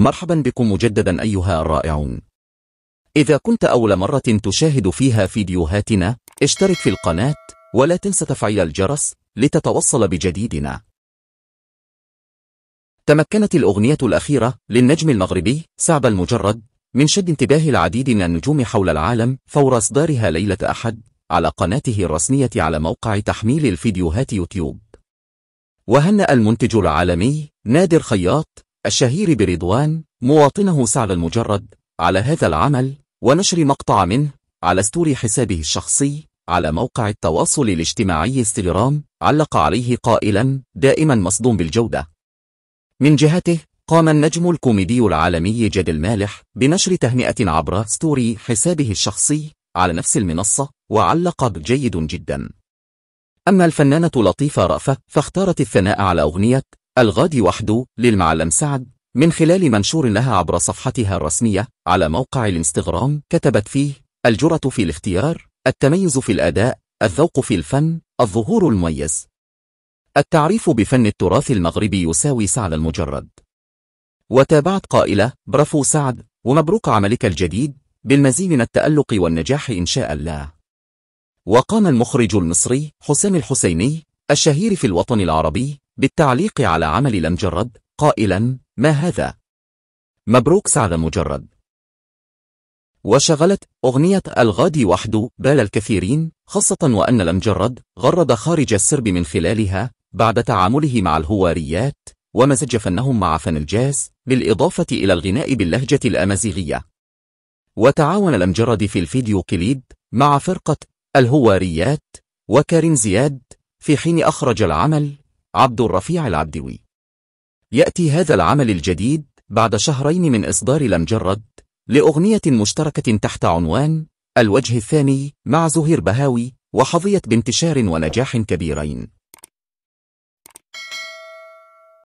مرحبا بكم مجددا أيها الرائعون إذا كنت أول مرة تشاهد فيها فيديوهاتنا اشترك في القناة ولا تنسى تفعيل الجرس لتتوصل بجديدنا تمكنت الأغنية الأخيرة للنجم المغربي سعب المجرد من شد انتباه العديد من النجوم حول العالم فور إصدارها ليلة أحد على قناته الرسمية على موقع تحميل الفيديوهات يوتيوب وهنأ المنتج العالمي نادر خياط الشهير برضوان مواطنه سعد المجرد على هذا العمل ونشر مقطع منه على ستوري حسابه الشخصي على موقع التواصل الاجتماعي استلرام علق عليه قائلا دائما مصدوم بالجودة من جهته قام النجم الكوميدي العالمي جد المالح بنشر تهنئة عبر ستوري حسابه الشخصي على نفس المنصة وعلق بجيد جدا أما الفنانة لطيفة رأفة فاختارت الثناء على أغنية الغادي وحده للمعلم سعد من خلال منشور لها عبر صفحتها الرسمية على موقع الانستغرام كتبت فيه الجرة في الاختيار التميز في الأداء الذوق في الفن الظهور المميز التعريف بفن التراث المغربي يساوي سعد المجرد وتابعت قائلة برافو سعد ومبروك عملك الجديد بالمزيد من التألق والنجاح إن شاء الله وقام المخرج المصري حسام الحسيني الشهير في الوطن العربي بالتعليق على عمل لمجرد قائلا ما هذا؟ مبروك سعد مجرد وشغلت أغنية الغادي وحده بال الكثيرين خاصة وأن لمجرد غرد خارج السرب من خلالها بعد تعامله مع الهواريات ومزج فنهم مع فن الجاز بالإضافة إلى الغناء باللهجة الأمازيغية وتعاون لمجرد في الفيديو كليب مع فرقة الهواريات وكارين زياد في حين أخرج العمل عبد الرفيع العبدوي يأتي هذا العمل الجديد بعد شهرين من إصدار لمجرد لأغنية مشتركة تحت عنوان الوجه الثاني مع زهير بهاوي وحظيت بانتشار ونجاح كبيرين